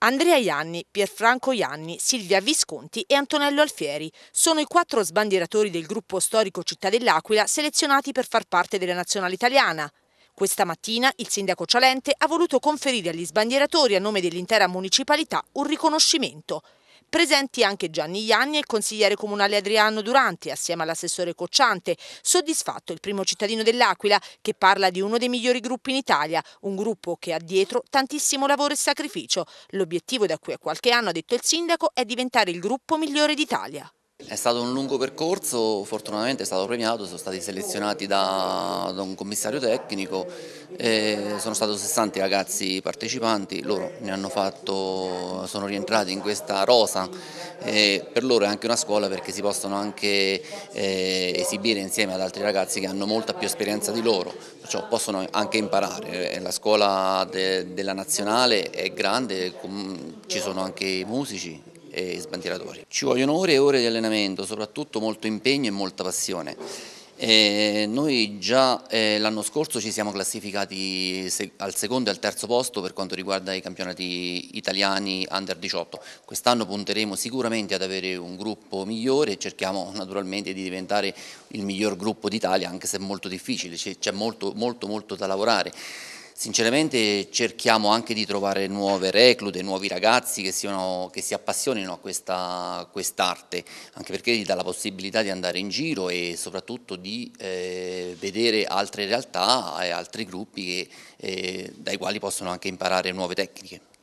Andrea Ianni, Pierfranco Ianni, Silvia Visconti e Antonello Alfieri sono i quattro sbandieratori del gruppo storico Città dell'Aquila selezionati per far parte della nazionale italiana. Questa mattina il sindaco Cialente ha voluto conferire agli sbandieratori a nome dell'intera municipalità un riconoscimento – Presenti anche Gianni Ianni e il consigliere comunale Adriano Durante, assieme all'assessore Cocciante. Soddisfatto il primo cittadino dell'Aquila, che parla di uno dei migliori gruppi in Italia, un gruppo che ha dietro tantissimo lavoro e sacrificio. L'obiettivo da qui a qualche anno, ha detto il sindaco, è diventare il gruppo migliore d'Italia. È stato un lungo percorso, fortunatamente è stato premiato, sono stati selezionati da, da un commissario tecnico, sono stati 60 ragazzi partecipanti, loro fatto, sono rientrati in questa rosa, per loro è anche una scuola perché si possono anche eh, esibire insieme ad altri ragazzi che hanno molta più esperienza di loro, perciò possono anche imparare, eh, la scuola de, della nazionale è grande, ci sono anche i musici e sbandieratori. Ci vogliono ore e ore di allenamento, soprattutto molto impegno e molta passione. E noi già eh, l'anno scorso ci siamo classificati se al secondo e al terzo posto per quanto riguarda i campionati italiani under 18. Quest'anno punteremo sicuramente ad avere un gruppo migliore e cerchiamo naturalmente di diventare il miglior gruppo d'Italia, anche se è molto difficile, c'è molto, molto, molto da lavorare. Sinceramente cerchiamo anche di trovare nuove reclute, nuovi ragazzi che, siano, che si appassionino a quest'arte, quest anche perché gli dà la possibilità di andare in giro e soprattutto di eh, vedere altre realtà e altri gruppi che, eh, dai quali possono anche imparare nuove tecniche.